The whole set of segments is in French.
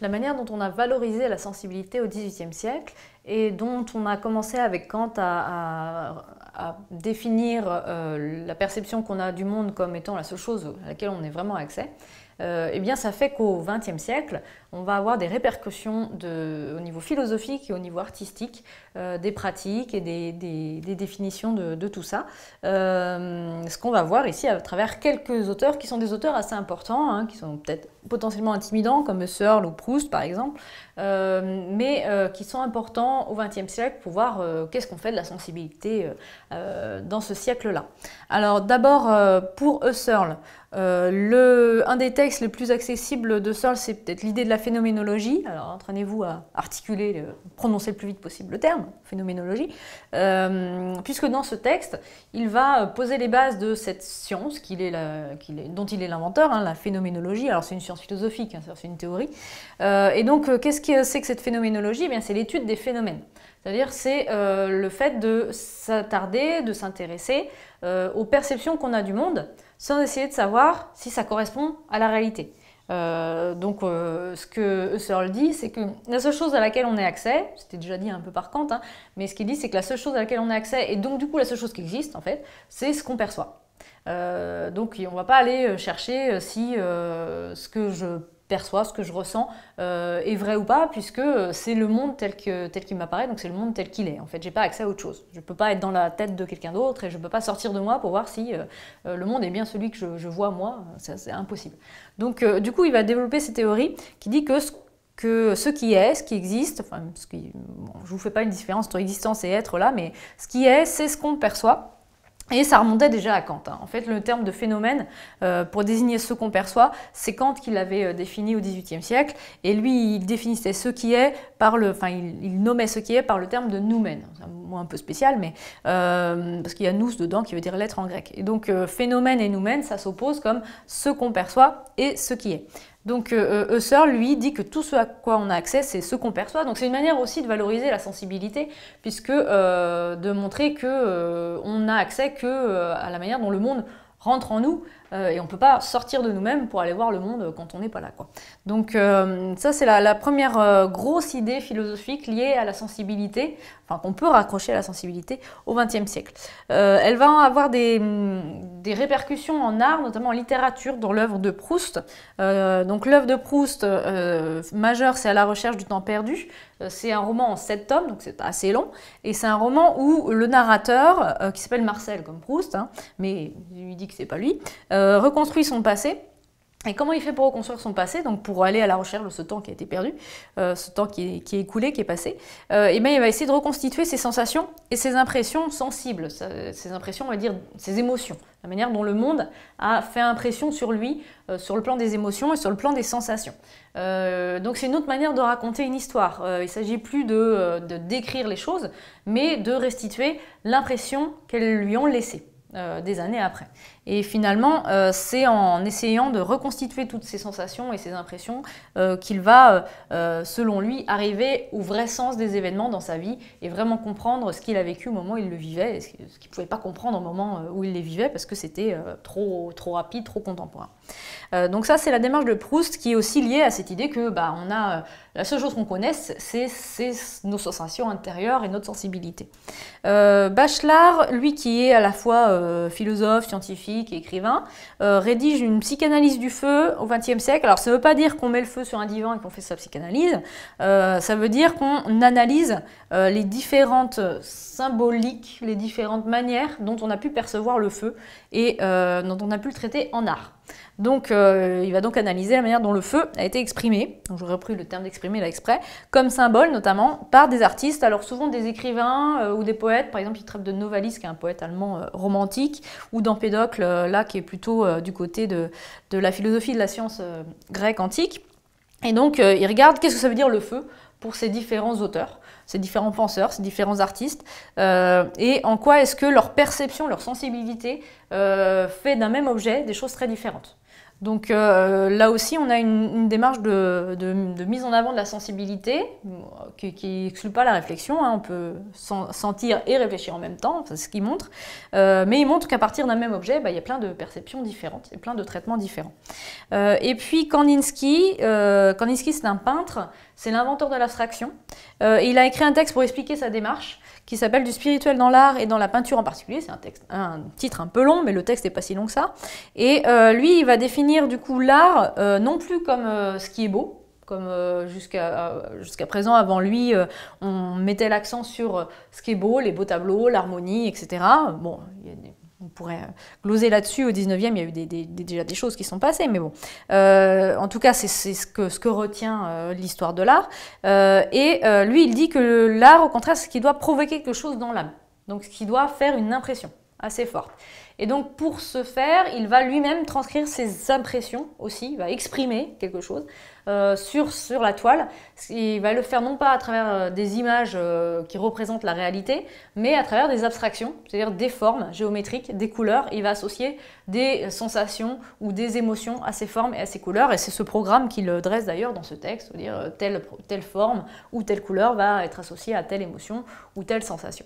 la manière dont on a valorisé la sensibilité au XVIIIe siècle et dont on a commencé avec Kant à, définir euh, la perception qu'on a du monde comme étant la seule chose à laquelle on est vraiment accès, euh, eh bien, ça fait qu'au XXe siècle, on va avoir des répercussions au niveau philosophique et au niveau artistique euh, des pratiques et des, définitions de, tout ça. Euh, ce qu'on va voir ici à travers quelques auteurs qui sont des auteurs assez importants, hein, qui sont peut-être potentiellement intimidants comme Searle ou Proust par exemple, mais qui sont importants au XXe siècle pour voir qu'est-ce qu'on fait de la sensibilité dans ce siècle-là. Alors d'abord pour Searle, un des textes le plus accessible de sol c'est peut-être l'idée de la phénoménologie. Alors entraînez-vous à articuler, euh, prononcer le plus vite possible le terme, phénoménologie, euh, puisque dans ce texte, il va euh, poser les bases de cette science dont il est l'inventeur, hein, la phénoménologie. Alors c'est une science philosophique, hein, c'est une théorie. et donc qu'est-ce que c'est que cette phénoménologie eh c'est l'étude des phénomènes. C'est-à-dire c'est le fait de s'attarder, de s'intéresser aux perceptions qu'on a du monde sans essayer de savoir si ça correspond à la réalité. Euh, donc euh, ce que Searle dit, c'est que la seule chose à laquelle on a accès, c'était déjà dit un peu par Kant, hein, mais ce qu'il dit, c'est que la seule chose à laquelle on a accès, et donc du coup la seule chose qui existe en fait, c'est ce qu'on perçoit. Euh, donc on ne va pas aller chercher si ce que je perçoit, ce que je ressens euh, est vrai ou pas, puisque c'est le monde tel que tel qu'il m'apparaît, donc c'est le monde tel qu'il est. En fait, j'ai pas accès à autre chose. Je peux pas être dans la tête de quelqu'un d'autre et je peux pas sortir de moi pour voir si euh, euh, le monde est bien celui que je, vois moi. C'est impossible. Donc, du coup, il va développer ses théories qui dit que ce que ce qui est, ce qui existe, enfin, ce je vous fais pas une différence entre existence et être là, mais ce qui est, c'est ce qu'on perçoit. Et ça remontait déjà à Kant. Hein. En fait, le terme de phénomène, euh, pour désigner ce qu'on perçoit, c'est Kant qui l'avait euh, défini au XVIIIe siècle. Et lui, il définissait ce qui est par le, enfin, il, nommait ce qui est par le terme de noumen. C'est un mot un peu spécial, mais euh, parce qu'il y a nous dedans qui veut dire l'être en grec. Et donc, phénomène et noumen, ça s'oppose comme ce qu'on perçoit et ce qui est. Donc euh, euh lui, dit que tout ce à quoi on a accès, c'est ce qu'on perçoit. Donc c'est une manière aussi de valoriser la sensibilité, puisque euh, de montrer qu'on euh, n'a accès que à la manière dont le monde rentre en nous, euh, et on ne peut pas sortir de nous-mêmes pour aller voir le monde quand on n'est pas là. Quoi. Donc euh, ça, c'est la, première euh, grosse idée philosophique liée à la sensibilité, enfin qu'on peut raccrocher à la sensibilité au XXe siècle. elle va avoir mm, des, répercussions en art, notamment en littérature, dans l'œuvre de Proust. donc l'œuvre de Proust majeure, c'est À la recherche du temps perdu. C'est un roman en sept tomes, donc c'est assez long, et c'est un roman où le narrateur, qui s'appelle Marcel comme Proust, hein, mais il dit que c'est pas lui, euh, reconstruit son passé. Et comment il fait pour reconstruire son passé, donc pour aller à la recherche de ce temps qui a été perdu, euh, ce temps qui est, écoulé, qui est passé, et euh, eh bien il va essayer de reconstituer ses sensations et ses impressions sensibles, ses impressions, on va dire, ses émotions, la manière dont le monde a fait impression sur lui, sur le plan des émotions et sur le plan des sensations. donc c'est une autre manière de raconter une histoire. il ne s'agit plus de, décrire les choses, mais de restituer l'impression qu'elles lui ont laissée. des années après. Et finalement, euh, c'est en essayant de reconstituer toutes ces sensations et ces impressions euh, qu'il va, euh, selon lui, arriver au vrai sens des événements dans sa vie et vraiment comprendre ce qu'il a vécu au moment où il le vivait, ce qu'il ne pouvait pas comprendre au moment où il les vivait parce que c'était trop, trop rapide, trop contemporain. donc ça, c'est la démarche de Proust qui est aussi liée à cette idée que bah, on a, la seule chose qu'on connaisse, c'est nos sensations intérieures et notre sensibilité. Bachelard, lui qui est à la fois philosophe, scientifique, et écrivain, euh, rédige une psychanalyse du feu au XXe siècle. Alors ça ne veut pas dire qu'on met le feu sur un divan et qu'on fait sa psychanalyse, euh, ça veut dire qu'on analyse euh, les différentes symboliques, les différentes manières dont on a pu percevoir le feu et dont on a pu le traiter en art. Donc, euh, il va donc analyser la manière dont le feu a été exprimé, j'aurais pris le terme d'exprimer là exprès, comme symbole notamment par des artistes, alors souvent des écrivains euh, ou des poètes, par exemple il traite de Novalis qui est un poète allemand euh, romantique, ou d'Empédocle là qui est plutôt du côté de, la philosophie de la science grecque antique. Et donc il regarde qu'est-ce que ça veut dire le feu pour ces différents auteurs ces différents penseurs, ces différents artistes, euh, et en quoi est-ce que leur perception, leur sensibilité euh, fait d'un même objet des choses très différentes. Donc euh, là aussi, on a une, démarche de, mise en avant de la sensibilité qui n'exclut pas la réflexion. Hein. On peut sentir et réfléchir en même temps, c'est ce qu'il montre. Euh, mais il montre qu'à partir d'un même objet, bah, il y a plein de perceptions différentes et plein de traitements différents. Euh, et puis Kandinsky, Kandinsky c'est un peintre, c'est l'inventeur de l'abstraction. il a écrit un texte pour expliquer sa démarche qui s'appelle Du spirituel dans l'art et dans la peinture en particulier. C'est un, texte, un titre un peu long, mais le texte n'est pas si long que ça. Et euh, lui, il va définir du coup l'art euh, non plus comme euh, ce qui est beau, comme jusqu'à présent, avant lui, on mettait l'accent sur ce qui est beau, les beaux tableaux, l'harmonie, etc. Bon, il y a on pourrait euh, gloser là-dessus. Au 19e, il y a eu déjà des choses qui sont passées, mais bon. Euh, en tout cas, c'est ce que, retient euh, l'histoire de l'art. et lui, il dit que l'art, au contraire, c'est ce qui doit provoquer quelque chose dans l'âme. Donc, ce qui doit faire une impression assez forte. Et donc, pour ce faire, il va lui-même transcrire ses impressions aussi, il va exprimer quelque chose euh, sur, sur la toile. Il va le faire non pas à travers euh, des images euh, qui représentent la réalité, mais à travers des abstractions, c'est-à-dire des formes géométriques, des couleurs. Il va associer des sensations ou des émotions à ces formes et à ces couleurs. Et c'est ce programme qu'il dresse d'ailleurs dans ce texte, dire telle, telle forme ou telle couleur va être associée à telle émotion ou telle sensation.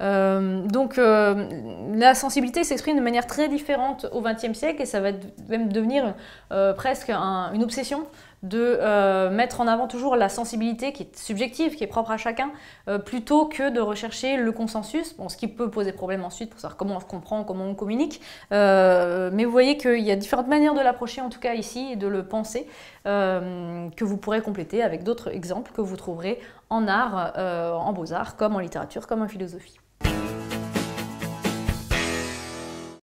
donc la sensibilité s'exprime de manière très différente au XXe siècle et ça va même devenir presque une obsession de euh, mettre en avant toujours la sensibilité qui est subjective, qui est propre à chacun, euh, plutôt que de rechercher le consensus, ce qui peut poser problème ensuite pour savoir comment on se comprend, comment on communique. Euh, mais vous voyez qu'il y a différentes manières de l'approcher, en tout cas ici, et de le penser, que vous pourrez compléter avec d'autres exemples que vous trouverez en art, en beaux-arts, comme en littérature, comme en philosophie.